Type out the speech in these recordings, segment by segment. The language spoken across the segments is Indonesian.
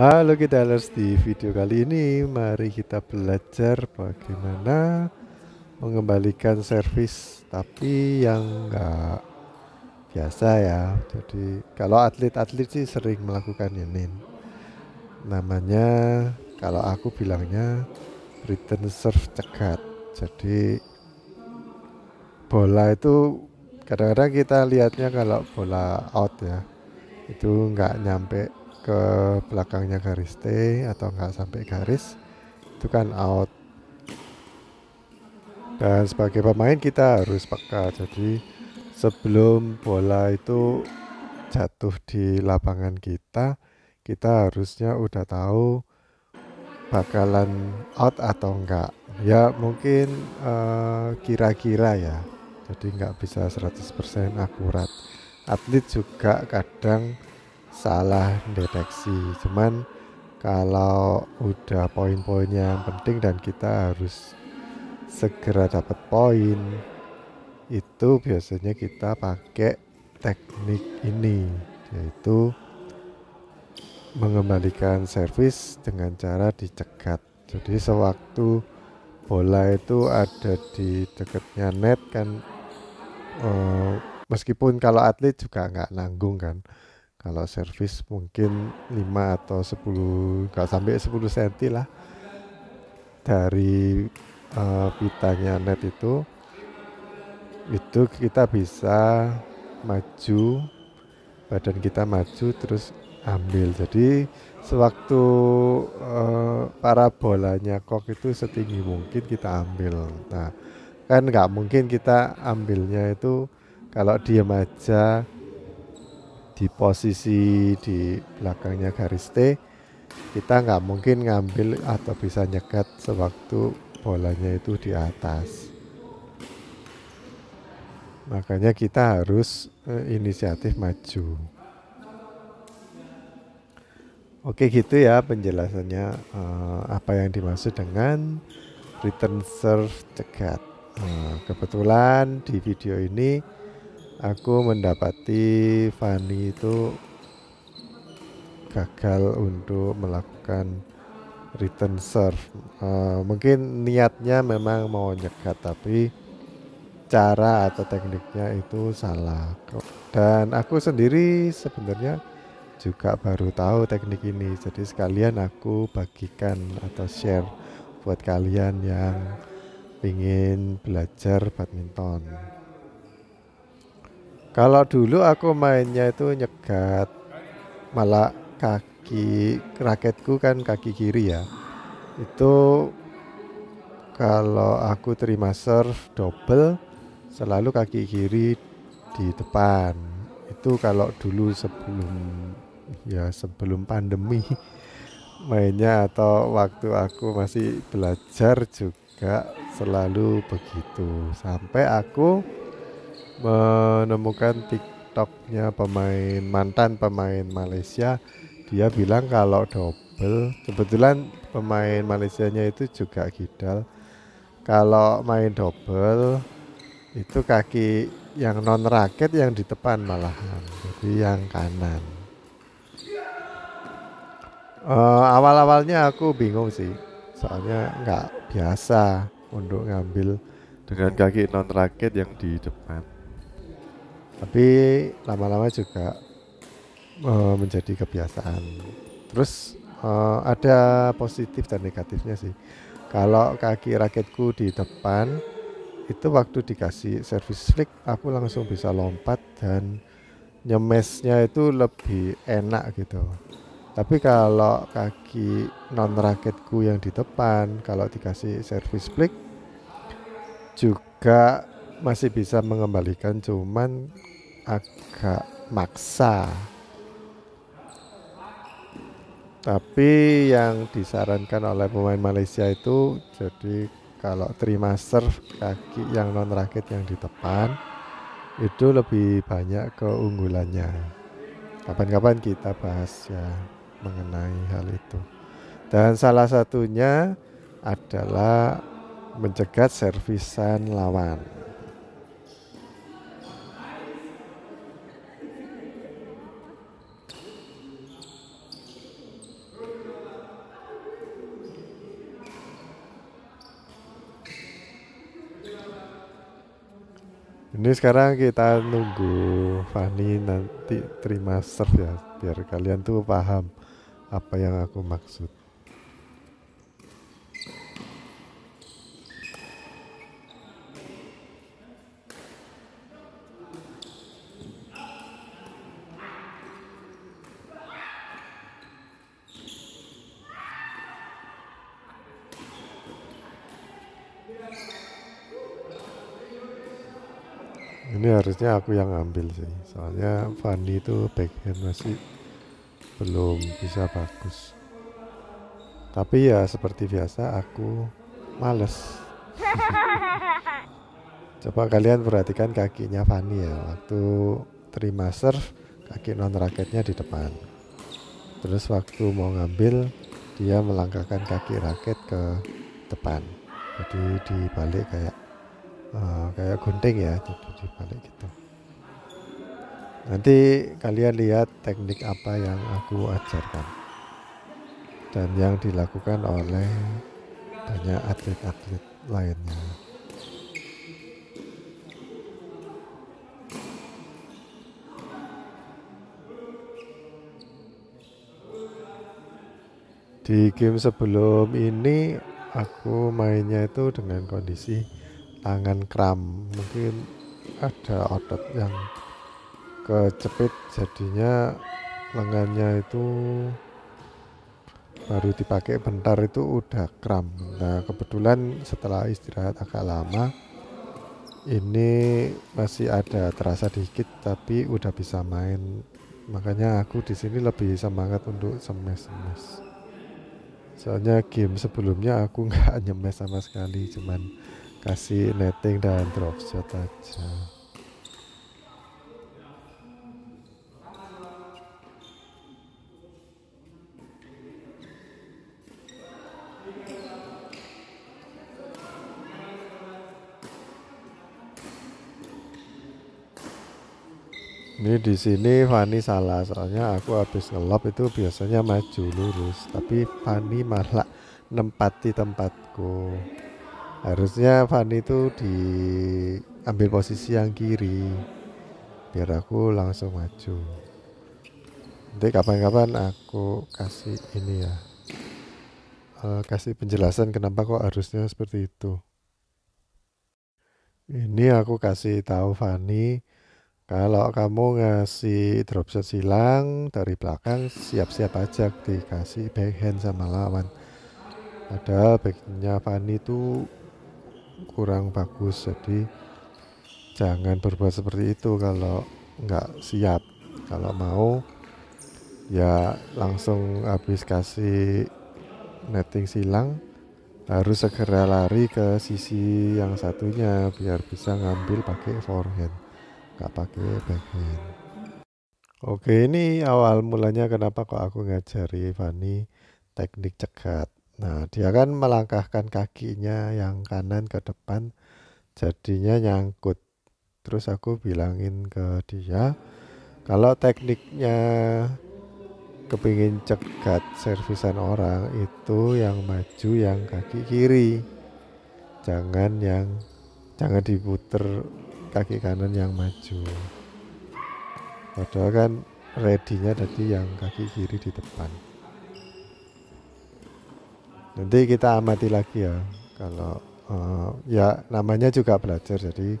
Halo kita harus di video kali ini mari kita belajar bagaimana mengembalikan servis tapi yang enggak biasa ya jadi kalau atlet-atlet sih sering melakukan ini namanya kalau aku bilangnya return serve cekat jadi bola itu kadang-kadang kita lihatnya kalau bola out ya itu enggak nyampe ke belakangnya garis T atau enggak sampai garis itu kan out dan sebagai pemain kita harus peka jadi sebelum bola itu jatuh di lapangan kita kita harusnya udah tahu bakalan out atau enggak ya mungkin eh, kira-kira uh, ya jadi nggak bisa 100% akurat atlet juga kadang salah deteksi cuman kalau udah poin-poinnya yang penting dan kita harus segera dapat poin itu biasanya kita pakai teknik ini yaitu mengembalikan servis dengan cara dicegat jadi sewaktu bola itu ada di dekatnya net kan eh, meskipun kalau atlet juga nggak nanggung kan kalau servis mungkin 5 atau 10 nggak sampai 10 cm lah dari uh, pitanya net itu itu kita bisa maju badan kita maju terus ambil jadi sewaktu uh, parabolanya kok itu setinggi mungkin kita ambil nah kan nggak mungkin kita ambilnya itu kalau diam aja di posisi di belakangnya garis T kita nggak mungkin ngambil atau bisa nyekat sewaktu bolanya itu di atas makanya kita harus eh, inisiatif maju Oke gitu ya penjelasannya eh, apa yang dimaksud dengan return serve cegat. Eh, kebetulan di video ini aku mendapati Fani itu gagal untuk melakukan return serve. Uh, mungkin niatnya memang mau nyegat tapi cara atau tekniknya itu salah. Dan aku sendiri sebenarnya juga baru tahu teknik ini. Jadi sekalian aku bagikan atau share buat kalian yang ingin belajar badminton. Kalau dulu aku mainnya itu nyegat, malah kaki raketku kan kaki kiri ya. Itu kalau aku terima serve double selalu kaki kiri di depan. Itu kalau dulu sebelum ya sebelum pandemi mainnya atau waktu aku masih belajar juga selalu begitu sampai aku menemukan TikToknya pemain mantan pemain Malaysia. Dia bilang kalau double, kebetulan pemain Malaysianya itu juga kidal. Kalau main double itu kaki yang non raket yang di depan malahan, jadi yang kanan. Uh, awal-awalnya aku bingung sih, soalnya nggak biasa untuk ngambil dengan kaki non raket yang di depan tapi lama-lama juga uh, menjadi kebiasaan terus uh, ada positif dan negatifnya sih kalau kaki raketku di depan itu waktu dikasih service flick aku langsung bisa lompat dan nyemesnya itu lebih enak gitu tapi kalau kaki non raketku yang di depan kalau dikasih service flick juga masih bisa mengembalikan cuman agak maksa. Tapi yang disarankan oleh pemain Malaysia itu jadi kalau terima serve kaki yang non raket yang di depan itu lebih banyak keunggulannya. Kapan-kapan kita bahas ya mengenai hal itu. Dan salah satunya adalah mencegat servisan lawan. Ini sekarang kita nunggu Fani nanti terima serve ya biar kalian tuh paham apa yang aku maksud. harusnya aku yang ambil sih soalnya Fanny itu backhand masih belum bisa bagus tapi ya seperti biasa aku males coba kalian perhatikan kakinya Fanny ya waktu terima serve kaki non raketnya di depan terus waktu mau ngambil dia melangkahkan kaki raket ke depan jadi dibalik kayak Ah, kayak gunting ya jadi dibalik gitu nanti kalian lihat teknik apa yang aku ajarkan dan yang dilakukan oleh banyak atlet-atlet lainnya di game sebelum ini aku mainnya itu dengan kondisi tangan kram mungkin ada otot yang kejepit jadinya lengannya itu baru dipakai bentar itu udah kram nah kebetulan setelah istirahat agak lama ini masih ada terasa dikit tapi udah bisa main makanya aku di sini lebih semangat untuk semes semes soalnya game sebelumnya aku nggak nyemes sama sekali cuman kasih netting dan drop shot aja Ini di sini Fani salah soalnya aku habis ngelop itu biasanya maju lurus tapi Fani malah nempati tempatku harusnya Fanny itu diambil posisi yang kiri biar aku langsung maju nanti kapan-kapan aku kasih ini ya uh, kasih penjelasan kenapa kok harusnya seperti itu ini aku kasih tahu Fanny kalau kamu ngasih drop shot silang dari belakang siap-siap aja dikasih backhand sama lawan. Padahal backnya Fanny tuh kurang bagus jadi jangan berbuat seperti itu kalau nggak siap kalau mau ya langsung habis kasih netting silang harus segera lari ke sisi yang satunya biar bisa ngambil pakai forehand nggak pakai backhand oke ini awal mulanya kenapa kok aku ngajari Fani teknik cekat Nah, dia kan melangkahkan kakinya yang kanan ke depan, jadinya nyangkut. Terus aku bilangin ke dia, kalau tekniknya kepingin cegat servisan orang itu yang maju yang kaki kiri jangan yang jangan diputer kaki kanan yang maju padahal kan ready-nya tadi yang kaki kiri di depan Nanti kita amati lagi ya. Kalau uh, ya namanya juga belajar jadi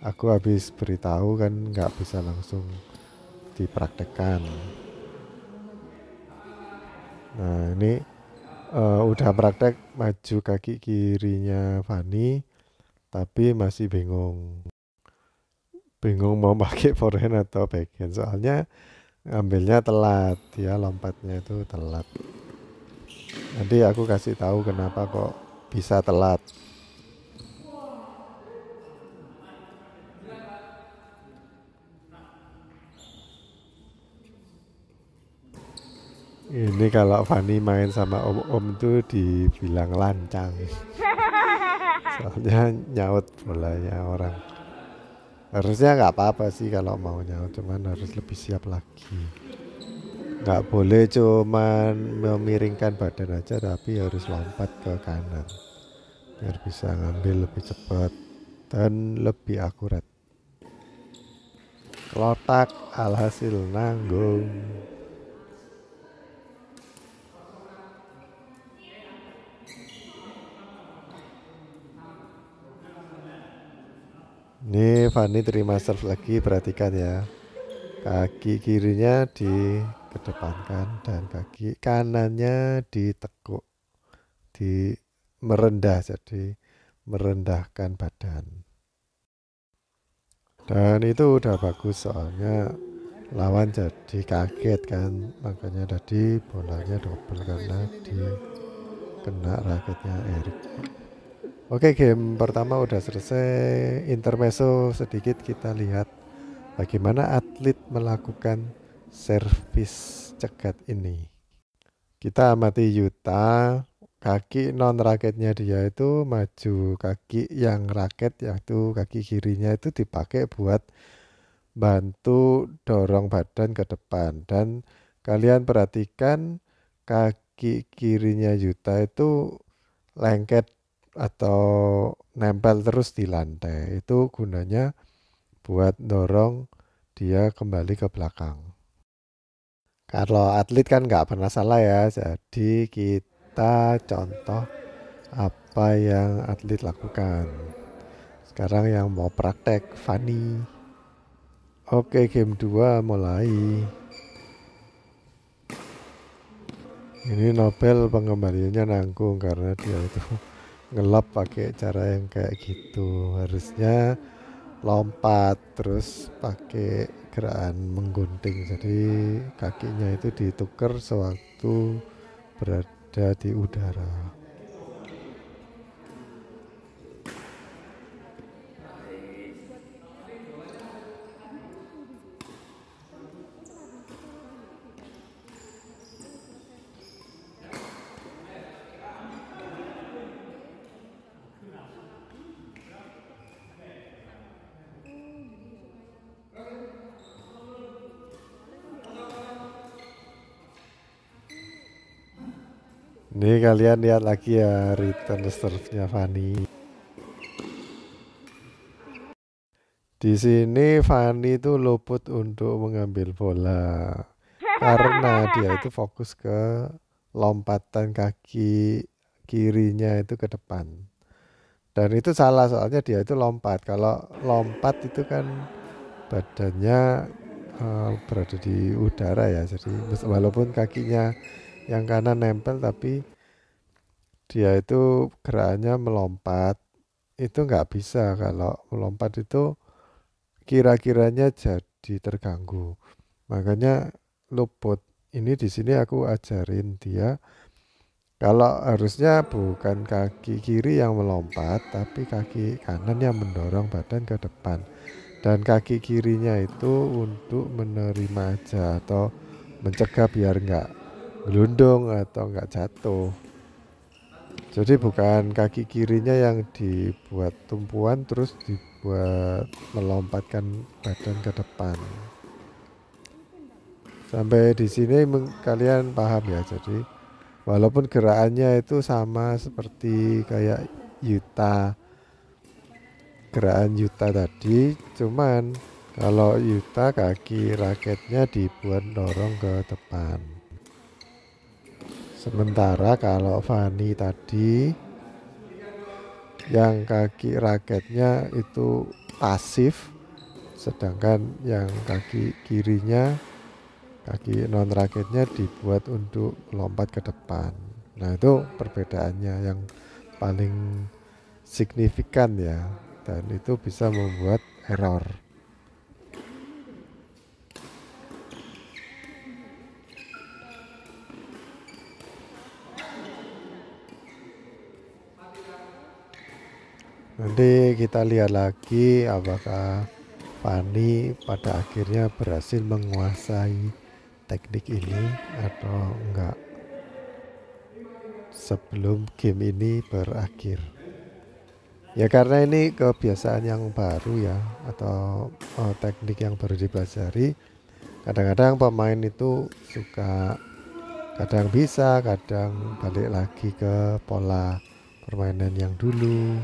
aku habis beritahu kan nggak bisa langsung dipraktekkan. Nah ini uh, udah praktek maju kaki kirinya Fani tapi masih bingung bingung mau pakai forehand atau backhand soalnya ambilnya telat ya lompatnya itu telat Nanti aku kasih tahu kenapa kok bisa telat. Ini kalau Fani main sama om-om tuh dibilang lancang. Soalnya nyaut bolanya orang. Harusnya nggak apa-apa sih kalau mau nyaut, cuman harus lebih siap lagi nggak boleh cuman memiringkan badan aja tapi harus lompat ke kanan biar bisa ngambil lebih cepat dan lebih akurat kelotak alhasil nanggung ini Fanny terima serve lagi perhatikan ya kaki kirinya di kedepankan dan kaki kanannya ditekuk di merendah jadi merendahkan badan dan itu udah bagus soalnya lawan jadi kaget kan makanya tadi bolanya double karena di kena raketnya Eric Oke game pertama udah selesai intermezzo sedikit kita lihat bagaimana atlet melakukan servis cegat ini. Kita amati Yuta, kaki non raketnya dia itu maju, kaki yang raket yaitu kaki kirinya itu dipakai buat bantu dorong badan ke depan dan kalian perhatikan kaki kirinya Yuta itu lengket atau nempel terus di lantai. Itu gunanya buat dorong dia kembali ke belakang. Kalau atlet kan nggak pernah salah ya. Jadi kita contoh apa yang atlet lakukan. Sekarang yang mau praktek, Fani. Oke, game 2 mulai. Ini Nobel pengembaliannya nanggung karena dia itu ngelap pakai cara yang kayak gitu. Harusnya lompat terus pakai gerakan menggunting jadi kakinya itu ditukar sewaktu berada di udara kalian lihat lagi ya return reserve-nya Fanny. Di sini Fanny itu luput untuk mengambil bola karena dia itu fokus ke lompatan kaki kirinya itu ke depan. Dan itu salah soalnya dia itu lompat. Kalau lompat itu kan badannya uh, berada di udara ya. Jadi walaupun kakinya yang kanan nempel tapi dia itu geraknya melompat, itu nggak bisa kalau melompat itu kira-kiranya jadi terganggu. Makanya luput ini di sini aku ajarin dia kalau harusnya bukan kaki kiri yang melompat, tapi kaki kanan yang mendorong badan ke depan. Dan kaki kirinya itu untuk menerima aja atau mencegah biar nggak gelundung atau nggak jatuh. Jadi bukan kaki kirinya yang dibuat tumpuan terus dibuat melompatkan badan ke depan. Sampai di sini kalian paham ya. Jadi walaupun gerakannya itu sama seperti kayak Yuta gerakan Yuta tadi cuman kalau Yuta kaki raketnya dibuat dorong ke depan Sementara kalau Fani tadi yang kaki raketnya itu pasif sedangkan yang kaki kirinya kaki non raketnya dibuat untuk lompat ke depan. Nah, itu perbedaannya yang paling signifikan ya dan itu bisa membuat error. nanti kita lihat lagi apakah Fani pada akhirnya berhasil menguasai teknik ini atau enggak sebelum game ini berakhir ya karena ini kebiasaan yang baru ya atau oh, teknik yang baru dipelajari kadang-kadang pemain itu suka kadang bisa kadang balik lagi ke pola permainan yang dulu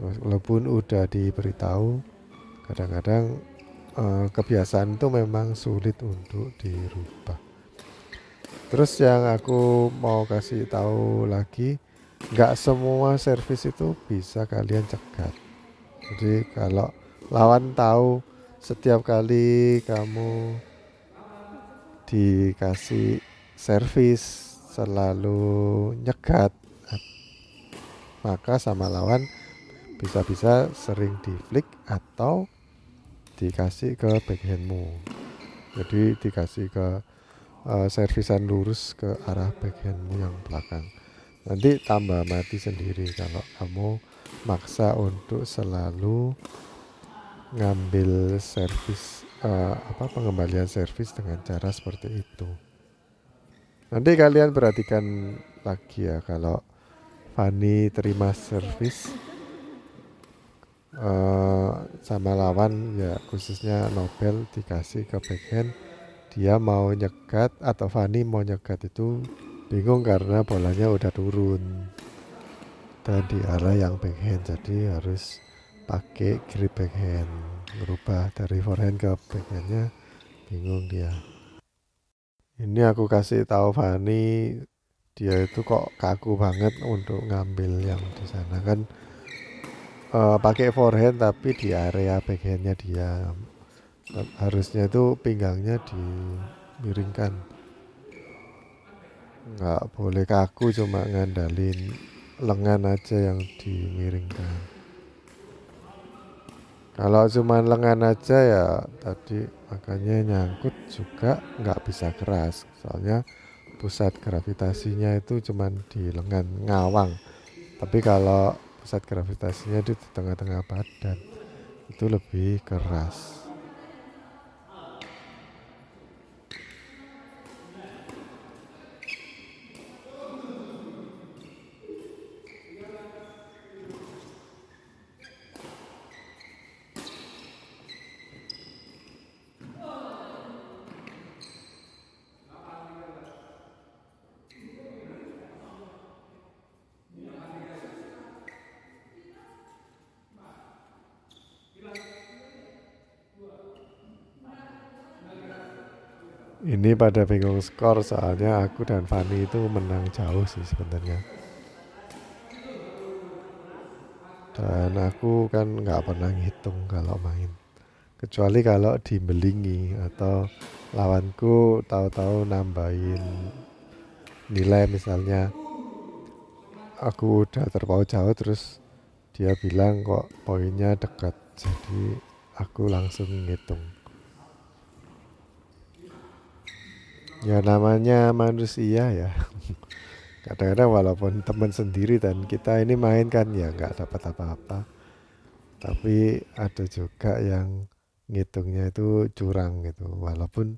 walaupun udah diberitahu kadang-kadang eh, kebiasaan itu memang sulit untuk dirubah terus yang aku mau kasih tahu lagi nggak semua servis itu bisa kalian cegat jadi kalau lawan tahu setiap kali kamu dikasih servis selalu nyegat maka sama lawan bisa-bisa sering di flick atau dikasih ke backhandmu jadi dikasih ke uh, servisan lurus ke arah backhandmu yang belakang nanti tambah mati sendiri kalau kamu maksa untuk selalu ngambil servis uh, apa pengembalian servis dengan cara seperti itu nanti kalian perhatikan lagi ya kalau Fanny terima servis uh, sama lawan ya khususnya Nobel dikasih ke backhand dia mau nyegat atau Fani mau nyegat itu bingung karena bolanya udah turun dan di arah yang backhand jadi harus pakai grip backhand berubah dari forehand ke backhandnya bingung dia ini aku kasih tahu Fani dia itu kok kaku banget untuk ngambil yang di sana kan uh, pakai forehand tapi di area backhandnya dia harusnya itu pinggangnya dimiringkan nggak boleh kaku cuma ngandalin lengan aja yang dimiringkan kalau cuma lengan aja ya tadi makanya nyangkut juga nggak bisa keras soalnya pusat gravitasinya itu cuman di lengan ngawang tapi kalau pusat gravitasinya di tengah-tengah badan itu lebih keras Ini pada bingung skor soalnya aku dan Fani itu menang jauh sih sebenarnya. Dan aku kan nggak pernah ngitung kalau main. Kecuali kalau dibelingi atau lawanku tahu-tahu nambahin nilai misalnya aku udah terpaut jauh terus dia bilang kok poinnya dekat jadi aku langsung ngitung Ya namanya manusia ya. Kadang-kadang walaupun teman sendiri dan kita ini main kan ya nggak dapat apa-apa. Tapi ada juga yang ngitungnya itu curang gitu. Walaupun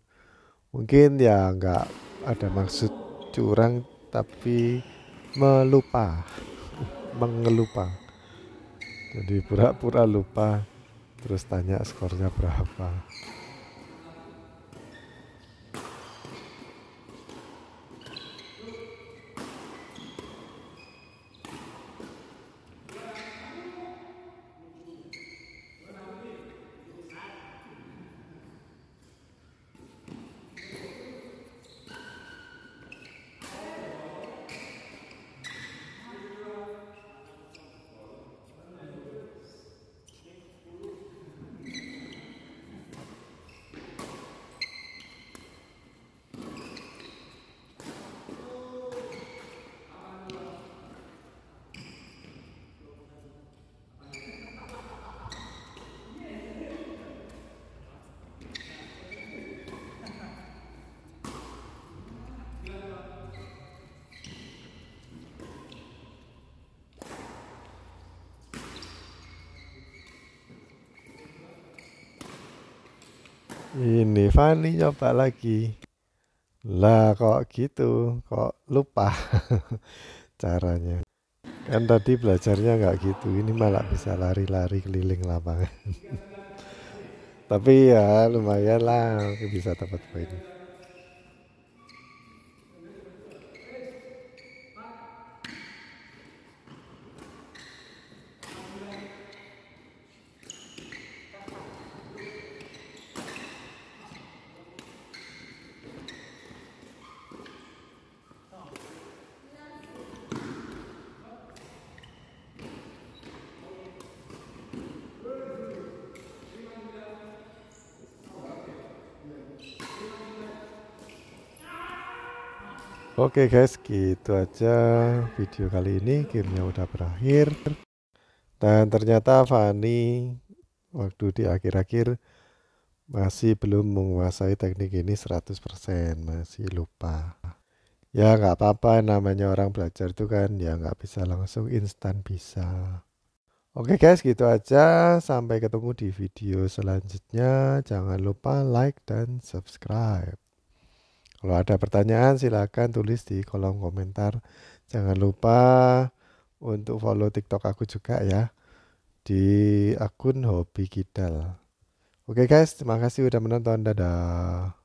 mungkin ya nggak ada maksud curang tapi melupa, mengelupa. Jadi pura-pura lupa terus tanya skornya berapa. Ini Fani coba lagi. Lah kok gitu, kok lupa caranya. Kan tadi belajarnya nggak gitu, ini malah bisa lari-lari keliling lapangan. Tapi ya lumayan lah bisa dapat poin. Oke guys, gitu aja video kali ini. Gamenya udah berakhir. Dan ternyata Fanny waktu di akhir-akhir masih belum menguasai teknik ini 100%. Masih lupa. Ya nggak apa-apa namanya orang belajar itu kan ya nggak bisa langsung instan bisa. Oke guys, gitu aja. Sampai ketemu di video selanjutnya. Jangan lupa like dan subscribe. Kalau ada pertanyaan silahkan tulis di kolom komentar. Jangan lupa untuk follow TikTok aku juga ya di akun Hobi Kidal. Oke guys, terima kasih sudah menonton. Dadah.